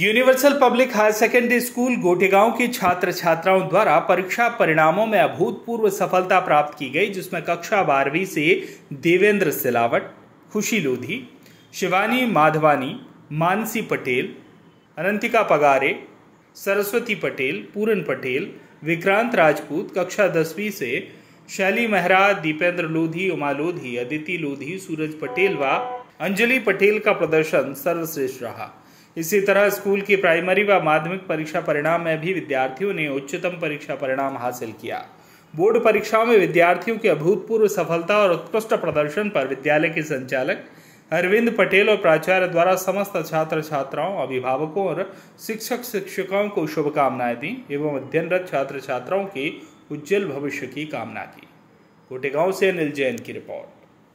universal public higher secondary school Gotegaon की छात्र छात्राओं द्वारा परीक्षा परिणामों में अभूतपूर्व सफलता प्राप्त की गई जिसमें कक्षा बारहवीं से देवेंद्र सिलावट खुशी लोधी शिवानी माधवानी मानसी पटेल अनंतिका पगारे सरस्वती पटेल पूरन पटेल विक्रांत राजपूत कक्षा दसवीं से शैली मेहरा दीपेंद्र लोधी उमा लोधी अदिति लोधी सूरज पटेल व अंजलि पटेल का प्रदर्शन सर्वश्रेष्ठ रहा इसी तरह स्कूल की प्राइमरी व माध्यमिक परीक्षा परिणाम में भी विद्यार्थियों ने उच्चतम परीक्षा परिणाम हासिल किया बोर्ड परीक्षाओं में विद्यार्थियों की अभूतपूर्व सफलता और उत्कृष्ट प्रदर्शन पर विद्यालय के संचालक अरविंद पटेल और प्राचार्य द्वारा समस्त छात्र छात्राओं अभिभावकों और शिक्षक शिक्षिकाओं को शुभकामनाएं दी एवं अध्ययनरत छात्र छात्राओं के उज्जवल भविष्य की कामना की कोटेगांव से अनिल जैन की रिपोर्ट